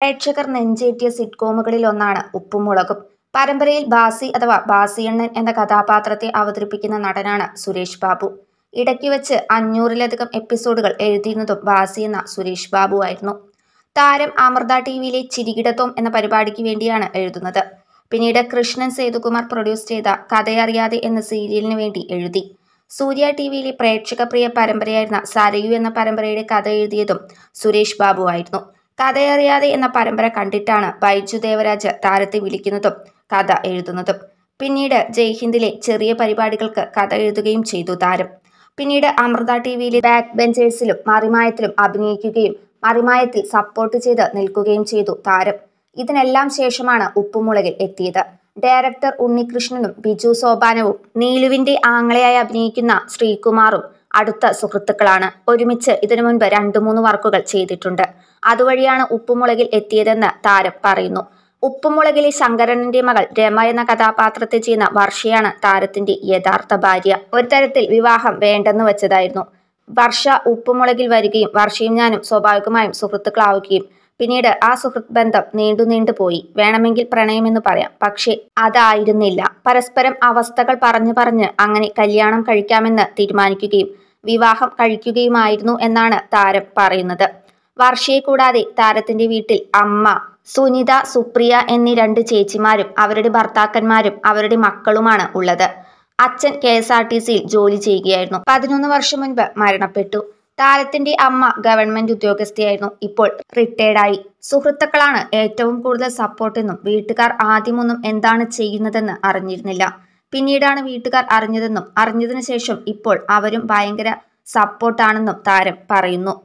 പ്രേക്ഷകർ നെഞ്ചേറ്റിയ സിറ്റ്കോമുകളിൽ ഒന്നാണ് ഉപ്പുമുളകും പരമ്പരയിൽ ബാസി അഥവാ ബാസിയണ്ണൻ എന്ന കഥാപാത്രത്തെ അവതരിപ്പിക്കുന്ന നടനാണ് സുരേഷ് ബാബു ഇടയ്ക്ക് വെച്ച് അഞ്ഞൂറിലധികം എപ്പിസോഡുകൾ എഴുതിയിരുന്നതും ബാസി എന്ന സുരേഷ് ബാബു ആയിരുന്നു താരം അമൃത ടി വിയിലെ ചിരികിടത്തോം എന്ന പരിപാടിക്ക് വേണ്ടിയാണ് എഴുതുന്നത് പിന്നീട് കൃഷ്ണൻ സേതുകുമാർ പ്രൊഡ്യൂസ് ചെയ്ത കഥയറിയാതെ എന്ന സീരിയലിന് വേണ്ടി എഴുതി സൂര്യ ടി വിയിലെ പ്രേക്ഷകപ്രിയ പരമ്പരയായിരുന്ന സരയു എന്ന പരമ്പരയുടെ കഥ എഴുതിയതും സുരേഷ് ബാബു ആയിരുന്നു കഥയറിയാതെ എന്ന പരമ്പര കണ്ടിട്ടാണ് ബൈജു ദേവരാജ് താരത്തെ വിളിക്കുന്നതും കഥ എഴുതുന്നതും പിന്നീട് ജയ്ഹിന്ദിലെ ചെറിയ പരിപാടികൾക്ക് കഥ എഴുതുകയും ചെയ്തു താരം പിന്നീട് അമൃത ടി വിയിലെ ബാക്ക് ബെഞ്ചേഴ്സിലും മറിമായത്തിലും അഭിനയിക്കുകയും മറിമായത്തിൽ സപ്പോർട്ട് ചെയ്ത് നിൽക്കുകയും ചെയ്തു താരം ഇതിനെല്ലാം ശേഷമാണ് ഉപ്പുമുളകിൽ എത്തിയത് ഡയറക്ടർ ഉണ്ണികൃഷ്ണനും ബിജു സോപാനവും നീലുവിന്റെ ആങ്ങളയായി അഭിനയിക്കുന്ന ശ്രീകുമാറും അടുത്ത സുഹൃത്തുക്കളാണ് ഒരുമിച്ച് ഇതിനു മുൻപ് രണ്ടു മൂന്ന് വർക്കുകൾ ചെയ്തിട്ടുണ്ട് അതുവഴിയാണ് ഉപ്പുമുളകിൽ എത്തിയതെന്ന് താരം പറയുന്നു ഉപ്പുമുളകിലെ ശങ്കരനന്റെ മകൾ രമ എന്ന കഥാപാത്രത്തെ ചെയ്യുന്ന വർഷയാണ് താരത്തിന്റെ യഥാർത്ഥ ഭാര്യ ഒരു തരത്തിൽ വിവാഹം വേണ്ടെന്ന് വെച്ചതായിരുന്നു വർഷ ഉപ്പുമുളകിൽ വരികയും വർഷയും ഞാനും സ്വാഭാവികമായും സുഹൃത്തുക്കളാവുകയും പിന്നീട് ആ സുഹൃത്ത് ബന്ധം നീണ്ടു നീണ്ടു പോയി വേണമെങ്കിൽ പ്രണയമെന്ന് പറയാം പക്ഷേ അതായിരുന്നില്ല പരസ്പരം അവസ്ഥകൾ പറഞ്ഞു പറഞ്ഞ് അങ്ങനെ കല്യാണം കഴിക്കാമെന്ന് തീരുമാനിക്കുകയും വിവാഹം കഴിക്കുകയുമായിരുന്നു എന്നാണ് താരം പറയുന്നത് വർഷയെ കൂടാതെ താരത്തിന്റെ വീട്ടിൽ അമ്മ സുനിത സുപ്രിയ എന്നീ രണ്ട് ചേച്ചിമാരും അവരുടെ ഭർത്താക്കന്മാരും അവരുടെ മക്കളുമാണ് ഉള്ളത് അച്ഛൻ കെ എസ് ആർ ടി സിയിൽ ജോലി ചെയ്യുകയായിരുന്നു പതിനൊന്ന് വർഷം മുൻപ് മരണപ്പെട്ടു താരത്തിന്റെ അമ്മ ഗവൺമെന്റ് ഉദ്യോഗസ്ഥയായിരുന്നു ഇപ്പോൾ റിട്ടയർഡായി സുഹൃത്തുക്കളാണ് ഏറ്റവും കൂടുതൽ സപ്പോർട്ടെന്നും വീട്ടുകാർ ആദ്യമൊന്നും എന്താണ് ചെയ്യുന്നതെന്ന് അറിഞ്ഞിരുന്നില്ല പിന്നീടാണ് വീട്ടുകാർ അറിഞ്ഞതെന്നും അറിഞ്ഞതിനു ശേഷം ഇപ്പോൾ അവരും ഭയങ്കര സപ്പോർട്ടാണെന്നും താരം പറയുന്നു